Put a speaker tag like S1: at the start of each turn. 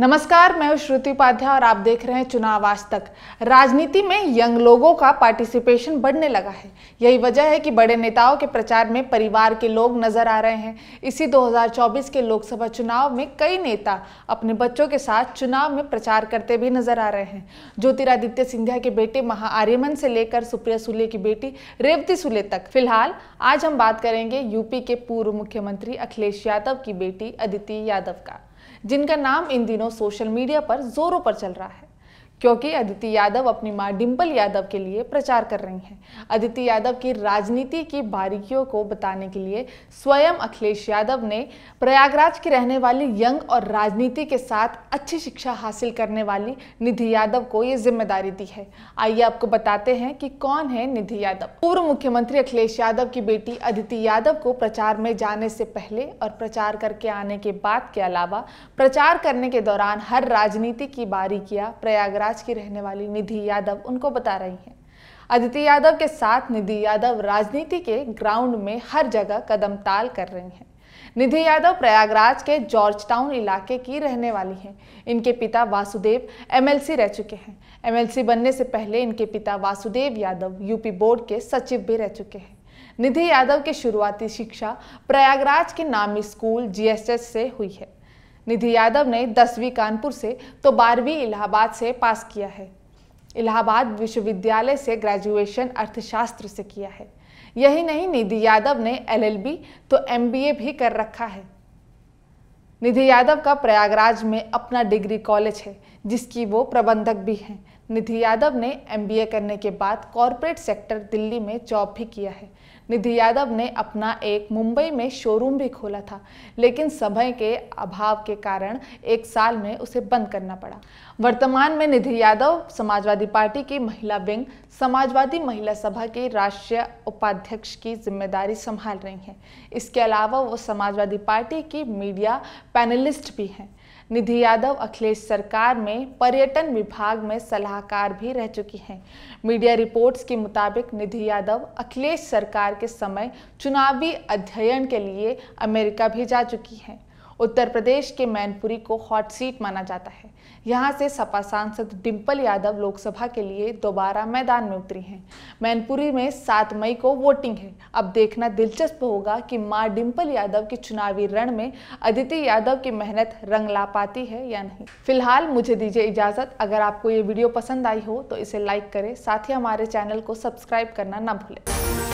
S1: नमस्कार मैं श्रुति उपाध्याय और आप देख रहे हैं चुनाव आज तक राजनीति में यंग लोगों का पार्टिसिपेशन बढ़ने लगा है यही वजह है कि बड़े नेताओं के प्रचार में परिवार के लोग नजर आ रहे हैं इसी 2024 के लोकसभा चुनाव में कई नेता अपने बच्चों के साथ चुनाव में प्रचार करते भी नजर आ रहे हैं ज्योतिरादित्य सिंधिया के बेटे महाआर्यमन से लेकर सुप्रिया सुले की बेटी रेवती सुले तक फिलहाल आज हम बात करेंगे यूपी के पूर्व मुख्यमंत्री अखिलेश यादव की बेटी अदिति यादव का जिनका नाम इन दिनों सोशल मीडिया पर जोरों पर चल रहा है क्योंकि अदिति यादव अपनी मां डिम्पल यादव के लिए प्रचार कर रही हैं अदिति यादव की राजनीति की बारीकियों को बताने के लिए स्वयं अखिलेश यादव ने प्रयागराज की रहने वाली यंग और राजनीति के साथ अच्छी शिक्षा हासिल करने वाली निधि यादव को ये जिम्मेदारी दी है आइए आपको बताते हैं कि कौन है निधि यादव पूर्व मुख्यमंत्री अखिलेश यादव की बेटी अदिति यादव को प्रचार में जाने से पहले और प्रचार करके आने के बाद के अलावा प्रचार करने के दौरान हर राजनीति की बारीकियाँ प्रयागराज महाराज की रहने वाली निधि यादव उनको बता रही हैं अदिति यादव के साथ निधि यादव राजनीति के ग्राउंड में हर जगह कदम ताल कर रही हैं निधि यादव प्रयागराज के जॉर्ज टाउन इलाके की रहने वाली हैं इनके पिता वासुदेव एमएलसी रह चुके हैं एमएलसी बनने से पहले इनके पिता वासुदेव यादव यूपी बोर्ड के सचिव भी रह चुके हैं निधि यादव की शुरुआती शिक्षा प्रयागराज के नामी स्कूल जीएसएस से हुई है निधि यादव ने दसवीं कानपुर से तो बारहवीं इलाहाबाद से पास किया है इलाहाबाद विश्वविद्यालय से ग्रेजुएशन अर्थशास्त्र से किया है यही नहीं निधि यादव ने एलएलबी तो एमबीए भी कर रखा है निधि यादव का प्रयागराज में अपना डिग्री कॉलेज है जिसकी वो प्रबंधक भी हैं निधि यादव ने एमबीए करने के बाद कॉरपोरेट सेक्टर दिल्ली में जॉब भी किया है निधि यादव ने अपना एक मुंबई में शोरूम भी खोला था लेकिन समय के अभाव के कारण एक साल में उसे बंद करना पड़ा वर्तमान में निधि यादव समाजवादी पार्टी की महिला विंग समाजवादी महिला सभा की राष्ट्रीय उपाध्यक्ष की जिम्मेदारी संभाल रही हैं इसके अलावा वो समाजवादी पार्टी की मीडिया पैनलिस्ट भी हैं निधि यादव अखिलेश सरकार में पर्यटन विभाग में सलाहकार भी रह चुकी हैं मीडिया रिपोर्ट्स के मुताबिक निधि यादव अखिलेश सरकार के समय चुनावी अध्ययन के लिए अमेरिका भी जा चुकी हैं उत्तर प्रदेश के मैनपुरी को हॉट सीट माना जाता है यहाँ से सपा सांसद डिंपल यादव लोकसभा के लिए दोबारा मैदान में उतरी हैं मैनपुरी में 7 मई को वोटिंग है अब देखना दिलचस्प होगा कि मां डिम्पल यादव की चुनावी रण में अदिति यादव की मेहनत रंग ला पाती है या नहीं फिलहाल मुझे दीजिए इजाज़त अगर आपको ये वीडियो पसंद आई हो तो इसे लाइक करें साथ ही हमारे चैनल को सब्सक्राइब करना ना भूलें